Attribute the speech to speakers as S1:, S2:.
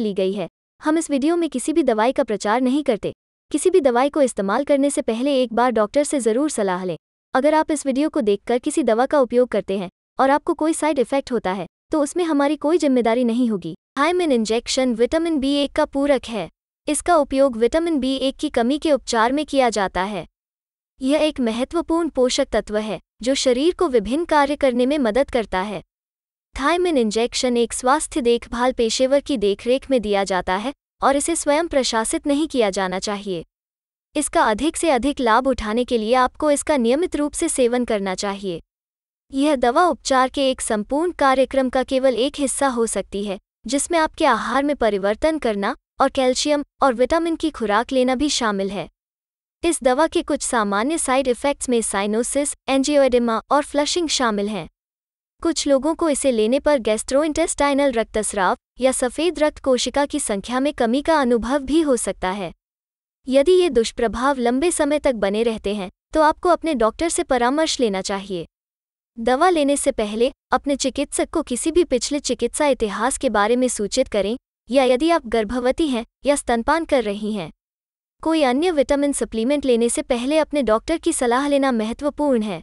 S1: ली गई है हम इस वीडियो में किसी भी दवाई का प्रचार नहीं करते किसी भी दवाई को इस्तेमाल करने से पहले एक बार डॉक्टर से ज़रूर सलाह लें अगर आप इस वीडियो को देखकर किसी दवा का उपयोग करते हैं और आपको कोई साइड इफेक्ट होता है तो उसमें हमारी कोई जिम्मेदारी नहीं होगी हाइमिन इंजेक्शन विटामिन बी एक का पूरक है इसका उपयोग विटामिन बी एक की कमी के उपचार में किया जाता है यह एक महत्वपूर्ण पोषक तत्व है जो शरीर को विभिन्न कार्य करने में मदद करता है थायमिन इंजेक्शन एक स्वास्थ्य देखभाल पेशेवर की देखरेख में दिया जाता है और इसे स्वयं प्रशासित नहीं किया जाना चाहिए इसका अधिक से अधिक लाभ उठाने के लिए आपको इसका नियमित रूप से सेवन करना चाहिए यह दवा उपचार के एक संपूर्ण कार्यक्रम का केवल एक हिस्सा हो सकती है जिसमें आपके आहार में परिवर्तन करना और कैल्शियम और विटामिन की खुराक लेना भी शामिल है इस दवा के कुछ सामान्य साइड इफ़ेक्ट्स में साइनोसिस एंजियोएडिमा और फ्लशिंग शामिल हैं कुछ लोगों को इसे लेने पर गैस्ट्रोइंटेस्टाइनल रक्तस्राव या सफ़ेद रक्त कोशिका की संख्या में कमी का अनुभव भी हो सकता है यदि ये दुष्प्रभाव लंबे समय तक बने रहते हैं तो आपको अपने डॉक्टर से परामर्श लेना चाहिए दवा लेने से पहले अपने चिकित्सक को किसी भी पिछले चिकित्सा इतिहास के बारे में सूचित करें या यदि आप गर्भवती हैं या स्तनपान कर रही हैं कोई अन्य विटामिन सप्लीमेंट लेने से पहले अपने डॉक्टर की सलाह लेना महत्वपूर्ण है